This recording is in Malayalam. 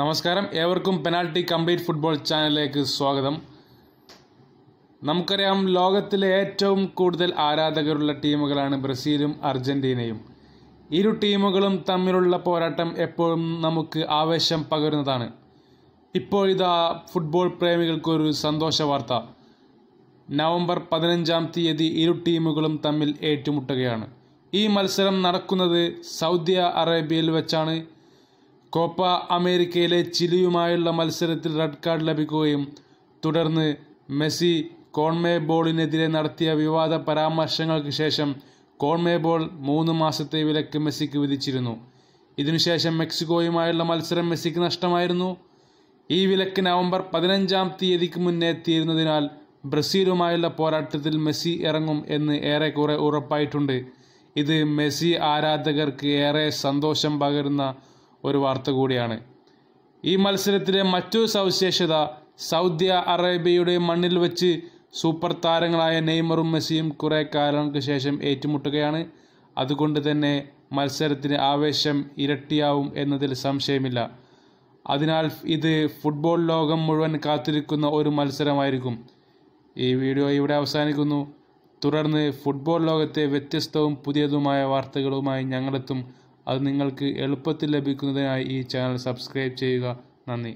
നമസ്കാരം ഏവർക്കും പെനാൽറ്റി കംപ്ലീറ്റ് ഫുട്ബോൾ ചാനലിലേക്ക് സ്വാഗതം നമുക്കറിയാം ലോകത്തിലെ ഏറ്റവും കൂടുതൽ ആരാധകരുള്ള ടീമുകളാണ് ബ്രസീലും അർജൻറ്റീനയും ഇരു ടീമുകളും തമ്മിലുള്ള പോരാട്ടം എപ്പോഴും നമുക്ക് ആവേശം പകരുന്നതാണ് ഇപ്പോൾ ഇതാ ഫുട്ബോൾ പ്രേമികൾക്കൊരു സന്തോഷ വാർത്ത നവംബർ പതിനഞ്ചാം തീയതി ഇരു ടീമുകളും തമ്മിൽ ഏറ്റുമുട്ടുകയാണ് ഈ മത്സരം നടക്കുന്നത് സൗദി അറേബ്യയിൽ വെച്ചാണ് കോപ്പ അമേരിക്കയിലെ ചിലിയുമായുള്ള മത്സരത്തിൽ റെഡ് കാർഡ് ലഭിക്കുകയും തുടർന്ന് മെസ്സി കോൺമേ ബോളിനെതിരെ നടത്തിയ വിവാദ പരാമർശങ്ങൾക്ക് ശേഷം കോൺമേ ബോൾ മൂന്ന് മാസത്തെ വിലക്ക് മെസ്സിക്ക് വിധിച്ചിരുന്നു ഇതിനുശേഷം മെക്സിക്കോയുമായുള്ള മത്സരം മെസ്സിക്ക് നഷ്ടമായിരുന്നു ഈ വിലക്ക് നവംബർ പതിനഞ്ചാം തീയതിക്ക് മുന്നേ എത്തിയിരുന്നതിനാൽ ബ്രസീലുമായുള്ള പോരാട്ടത്തിൽ മെസ്സി ഇറങ്ങും എന്ന് ഏറെക്കുറെ ഉറപ്പായിട്ടുണ്ട് ഇത് മെസ്സി ആരാധകർക്ക് ഏറെ സന്തോഷം പകരുന്ന ഒരു വാർത്ത കൂടിയാണ് ഈ മത്സരത്തിലെ മറ്റൊരു സവിശേഷത സൗദി അറേബ്യയുടെ മണ്ണിൽ വെച്ച് സൂപ്പർ താരങ്ങളായ നെയ്മറും മെസ്സിയും കുറെ കാലങ്ങൾക്ക് ശേഷം ഏറ്റുമുട്ടുകയാണ് അതുകൊണ്ട് തന്നെ മത്സരത്തിന് ആവേശം ഇരട്ടിയാവും എന്നതിൽ സംശയമില്ല അതിനാൽ ഇത് ഫുട്ബോൾ ലോകം മുഴുവൻ കാത്തിരിക്കുന്ന ഒരു മത്സരമായിരിക്കും ഈ വീഡിയോ ഇവിടെ അവസാനിക്കുന്നു തുടർന്ന് ഫുട്ബോൾ ലോകത്തെ വ്യത്യസ്തവും പുതിയതുമായ വാർത്തകളുമായി ഞങ്ങളെത്തും അത് നിങ്ങൾക്ക് എളുപ്പത്തിൽ ലഭിക്കുന്നതിനായി ഈ ചാനൽ സബ്സ്ക്രൈബ് ചെയ്യുക നന്ദി